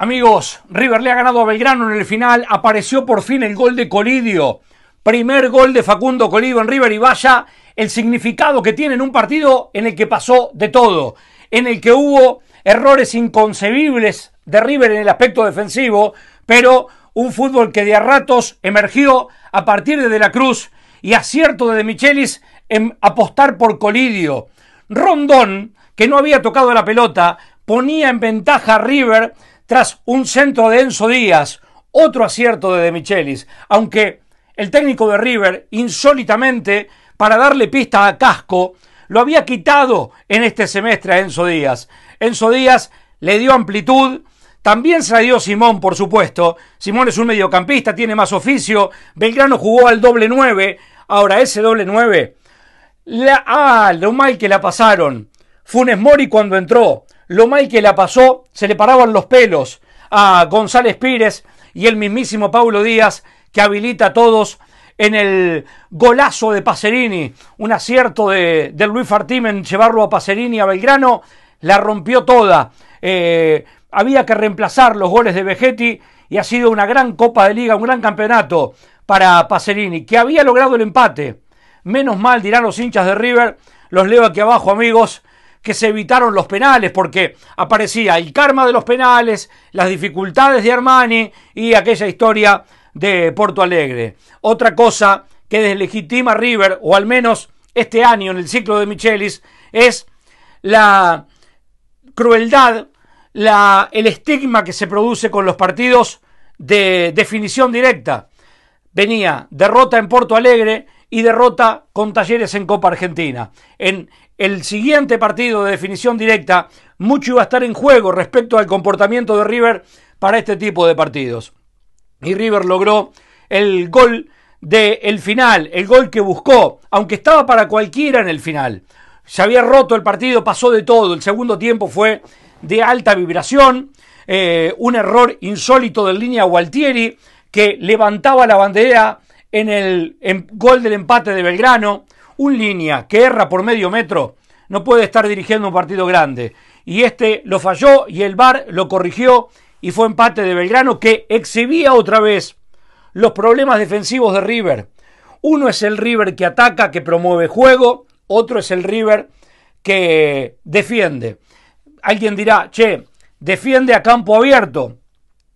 Amigos, River le ha ganado a Belgrano en el final. Apareció por fin el gol de Colidio. Primer gol de Facundo Colidio en River y vaya el significado que tiene en un partido en el que pasó de todo, en el que hubo errores inconcebibles de River en el aspecto defensivo, pero un fútbol que de a ratos emergió a partir de De la Cruz y acierto de, de Michelis en apostar por Colidio. Rondón, que no había tocado la pelota, ponía en ventaja a River tras un centro de Enzo Díaz, otro acierto de De Michelis, aunque el técnico de River, insólitamente, para darle pista a Casco, lo había quitado en este semestre a Enzo Díaz. Enzo Díaz le dio amplitud, también se dio Simón, por supuesto. Simón es un mediocampista, tiene más oficio. Belgrano jugó al doble nueve. Ahora, ese doble nueve, La, ah, lo mal que la pasaron. Funes Mori cuando entró lo mal que la pasó, se le paraban los pelos a González Pires y el mismísimo Paulo Díaz, que habilita a todos en el golazo de Pacerini, un acierto de, Luis Fartim en llevarlo a Pacerini a Belgrano, la rompió toda. Eh, había que reemplazar los goles de Vegetti y ha sido una gran Copa de Liga, un gran campeonato para Pacerini, que había logrado el empate. Menos mal, dirán los hinchas de River, los leo aquí abajo, amigos, que se evitaron los penales, porque aparecía el karma de los penales, las dificultades de Armani y aquella historia de Porto Alegre. Otra cosa que deslegitima River, o al menos este año en el ciclo de Michelis, es la crueldad, la, el estigma que se produce con los partidos de definición directa. Venía derrota en Porto Alegre y derrota con Talleres en Copa Argentina. En el siguiente partido de definición directa, mucho iba a estar en juego respecto al comportamiento de River para este tipo de partidos. Y River logró el gol del el final, el gol que buscó, aunque estaba para cualquiera en el final. Se había roto el partido, pasó de todo. El segundo tiempo fue de alta vibración, eh, un error insólito de línea Gualtieri que levantaba la bandera en el em, gol del empate de Belgrano. Un línea que erra por medio metro no puede estar dirigiendo un partido grande. Y este lo falló y el VAR lo corrigió y fue empate de Belgrano que exhibía otra vez los problemas defensivos de River. Uno es el River que ataca, que promueve juego, otro es el River que defiende. Alguien dirá, che, defiende a campo abierto,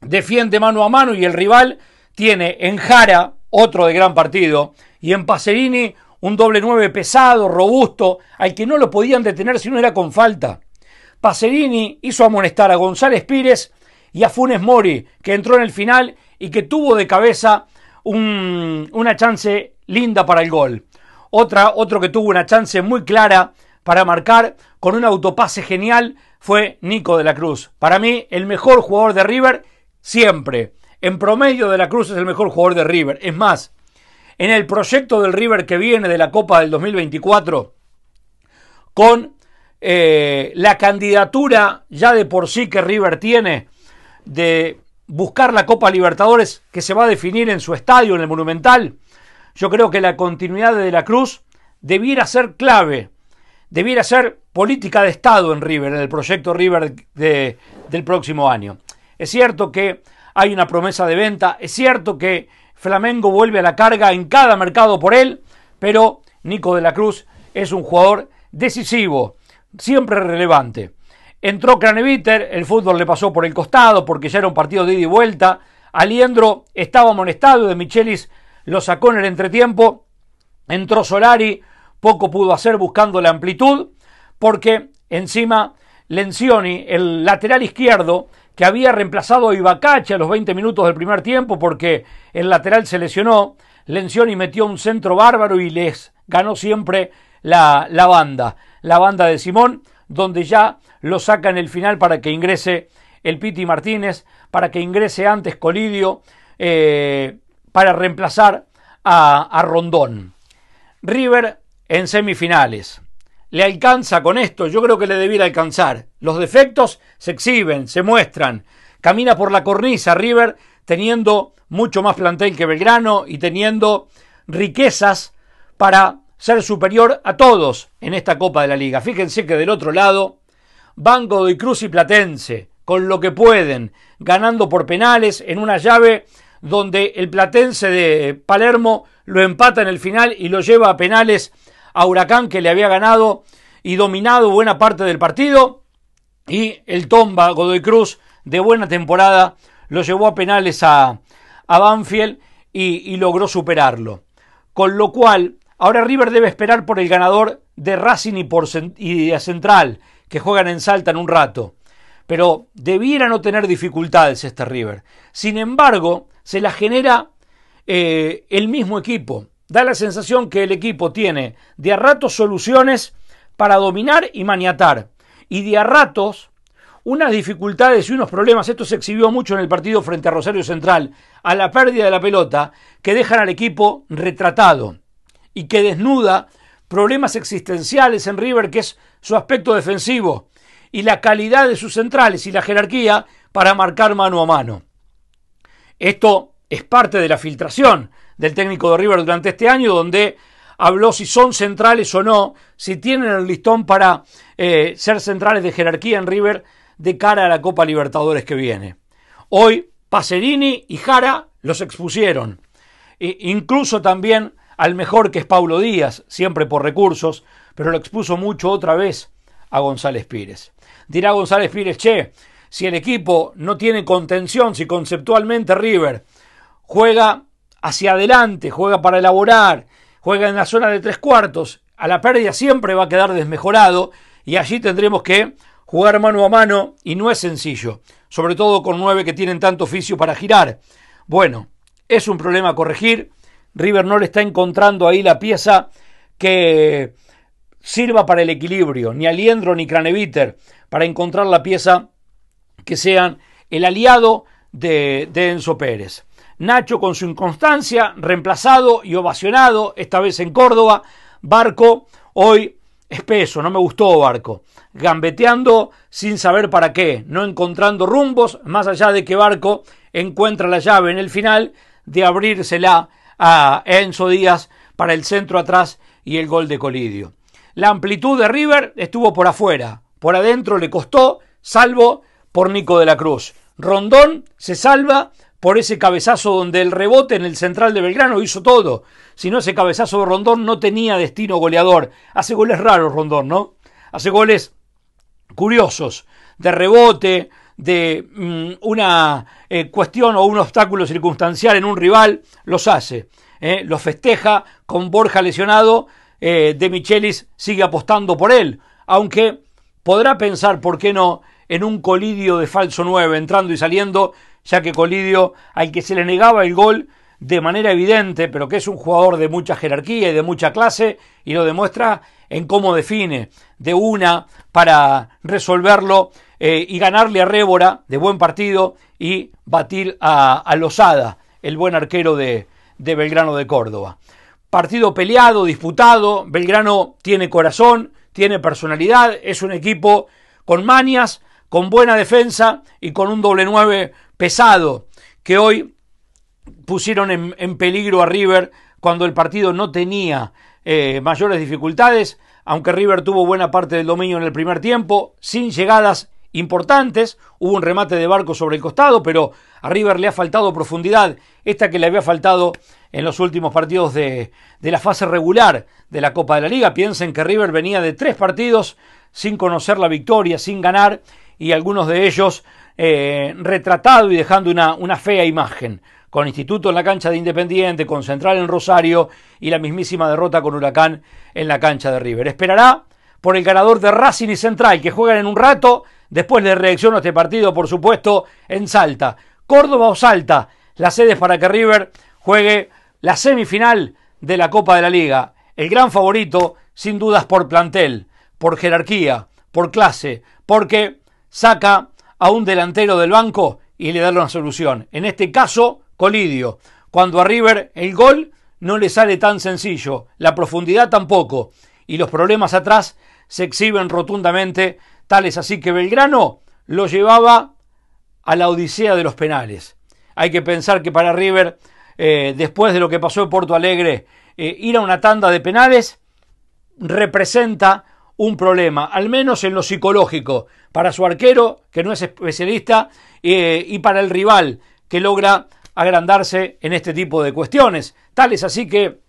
defiende mano a mano y el rival tiene en Jara otro de gran partido, y en Paserini un doble nueve pesado, robusto, al que no lo podían detener si no era con falta. Paserini hizo amonestar a González Pires y a Funes Mori, que entró en el final y que tuvo de cabeza una chance linda para el gol. Otra, otro que tuvo una chance muy clara para marcar con un autopase genial fue Nico de la Cruz. Para mí, el mejor jugador de River siempre. En promedio, De la Cruz es el mejor jugador de River. Es más, en el proyecto del River que viene de la Copa del 2024, con eh, la candidatura ya de por sí que River tiene de buscar la Copa Libertadores que se va a definir en su estadio, en el Monumental, yo creo que la continuidad de De la Cruz debiera ser clave, debiera ser política de Estado en River, en el proyecto River del próximo año. Es cierto que hay una promesa de venta. Es cierto que Flamengo vuelve a la carga en cada mercado por él, pero Nico de la Cruz es un jugador decisivo, siempre relevante. Entró Craneviter, el fútbol le pasó por el costado porque ya era un partido de ida y vuelta. Aliendro estaba molestado de Michelis lo sacó en el entretiempo. Entró Solari, poco pudo hacer buscando la amplitud, porque encima Lencioni, el lateral izquierdo, que había reemplazado a Ibacache a los 20 minutos del primer tiempo porque el lateral se lesionó. Lencioni metió un centro bárbaro y les ganó siempre la, banda, la banda de Simón, donde ya lo saca en el final para que ingrese el Piti Martínez, para que ingrese antes Colidio, eh, para reemplazar a Rondón. River en semifinales le alcanza con esto, yo creo que le debiera alcanzar. Los defectos se exhiben, se muestran. Camina por la cornisa River teniendo mucho más plantel que Belgrano y teniendo riquezas para ser superior a todos en esta Copa de la Liga. Fíjense que del otro lado, Banco de Cruz y Platense, con lo que pueden, ganando por penales en una llave donde el Platense de Palermo lo empata en el final y lo lleva a penales a Huracán que le había ganado y dominado buena parte del partido. Y el tomba Godoy Cruz de buena temporada lo llevó a penales a, Banfield y, logró superarlo. Con lo cual, ahora River debe esperar por el ganador de Racing y, por, Central, que juegan en Salta en un rato. Pero debiera no tener dificultades este River. Sin embargo, se la genera eh, el mismo equipo. Da la sensación que el equipo tiene de a ratos soluciones para dominar y maniatar y de a ratos unas dificultades y unos problemas, esto se exhibió mucho en el partido frente a Rosario Central, a la pérdida de la pelota, que dejan al equipo retratado y que desnuda problemas existenciales en River, que es su aspecto defensivo, y la calidad de sus centrales y la jerarquía para marcar mano a mano. Esto es parte de la filtración del técnico de River durante este año, donde habló si son centrales o no, si tienen el listón para eh, ser centrales de jerarquía en River de cara a la Copa Libertadores que viene. Hoy Pacerini y Jara los expusieron. E incluso también al mejor que es Paulo Díaz, siempre por recursos, pero lo expuso mucho otra vez a González Pires. Dirá González Pires, che, si el equipo no tiene contención, si conceptualmente River juega hacia adelante, juega para elaborar, juega en la zona de tres cuartos, a la pérdida siempre va a quedar desmejorado y allí tendremos que jugar mano a mano y no es sencillo, sobre todo con nueve que tienen tanto oficio para girar. Bueno, es un problema a corregir. River no le está encontrando ahí la pieza que sirva para el equilibrio, ni Aliendro ni Craneviter, para encontrar la pieza que sean el aliado de, de Enzo Pérez. Nacho con su inconstancia, reemplazado y ovacionado, esta vez en Córdoba. Barco hoy espeso, no me gustó Barco. Gambeteando sin saber para qué, no encontrando rumbos, más allá de que Barco encuentra la llave en el final de abrírsela a Enzo Díaz para el centro atrás y el gol de Colidio. La amplitud de River estuvo por afuera, por adentro le costó, salvo por Nico de la Cruz. Rondón se salva por ese cabezazo donde el rebote en el central de Belgrano hizo todo. Si no, ese cabezazo de Rondón no tenía destino goleador. Hace goles raros Rondón, ¿no? Hace goles curiosos, de rebote, de mm, una eh, cuestión o un obstáculo circunstancial en un rival, los hace. ¿eh? Los festeja con Borja lesionado. Eh, de Michelis sigue apostando por él, aunque podrá pensar, ¿por qué no?, en un Colidio de falso 9, entrando y saliendo, ya que Colidio, al que se le negaba el gol de manera evidente, pero que es un jugador de mucha jerarquía y de mucha clase, y lo demuestra en cómo define, de una para resolverlo eh, y ganarle a Rébora de buen partido y batir a, losada Lozada, el buen arquero de, de Belgrano de Córdoba. Partido peleado, disputado, Belgrano tiene corazón, tiene personalidad, es un equipo con manias, con buena defensa y con un doble nueve pesado, que hoy pusieron en, peligro a River cuando el partido no tenía eh, mayores dificultades, aunque River tuvo buena parte del dominio en el primer tiempo, sin llegadas importantes, hubo un remate de barco sobre el costado, pero a River le ha faltado profundidad, esta que le había faltado en los últimos partidos de la fase regular de la Copa de la Liga. Piensen que River venía de tres partidos sin conocer la victoria, sin ganar, y algunos de ellos eh, retratado y dejando una, una fea imagen, con Instituto en la cancha de Independiente, con Central en Rosario y la mismísima derrota con Huracán en la cancha de River. Esperará por el ganador de Racing y Central, que juegan en un rato, después de reacción a este partido, por supuesto, en Salta. Córdoba o Salta, las sedes para que River juegue la semifinal de la Copa de la Liga. El gran favorito, sin dudas, por plantel, por jerarquía, por clase, porque saca a un delantero del banco y le da una solución. En este caso, Colidio. Cuando a River el gol no le sale tan sencillo, la profundidad tampoco, y los problemas atrás se exhiben rotundamente, tales así que Belgrano lo llevaba a la odisea de los penales. Hay que pensar que para River, eh, después de lo que pasó en Porto Alegre, eh, ir a una tanda de penales representa un problema, al menos en lo psicológico, para su arquero, que no es especialista, eh, y para el rival, que logra agrandarse en este tipo de cuestiones. Tal es así que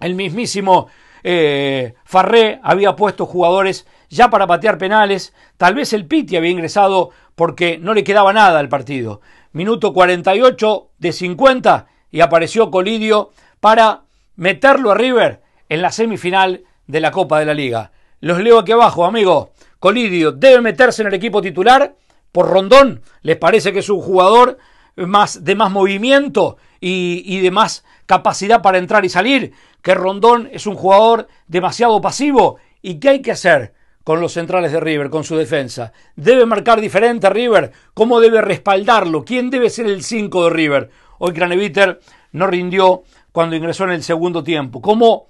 el mismísimo eh, Farré había puesto jugadores ya para patear penales, tal vez el Piti había ingresado porque no le quedaba nada al partido. Minuto 48 de 50 y apareció Colidio para meterlo a River en la semifinal de la Copa de la Liga. Los leo aquí abajo, amigo. Colidio debe meterse en el equipo titular por Rondón. ¿Les parece que es un jugador más, de más movimiento y, de más capacidad para entrar y salir? ¿Que Rondón es un jugador demasiado pasivo? ¿Y qué hay que hacer? con los centrales de River, con su defensa. Debe marcar diferente a River, cómo debe respaldarlo, quién debe ser el 5 de River. Hoy Craneviter no rindió cuando ingresó en el segundo tiempo. Cómo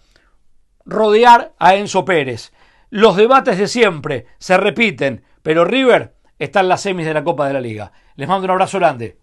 rodear a Enzo Pérez. Los debates de siempre se repiten, pero River está en las semis de la Copa de la Liga. Les mando un abrazo grande.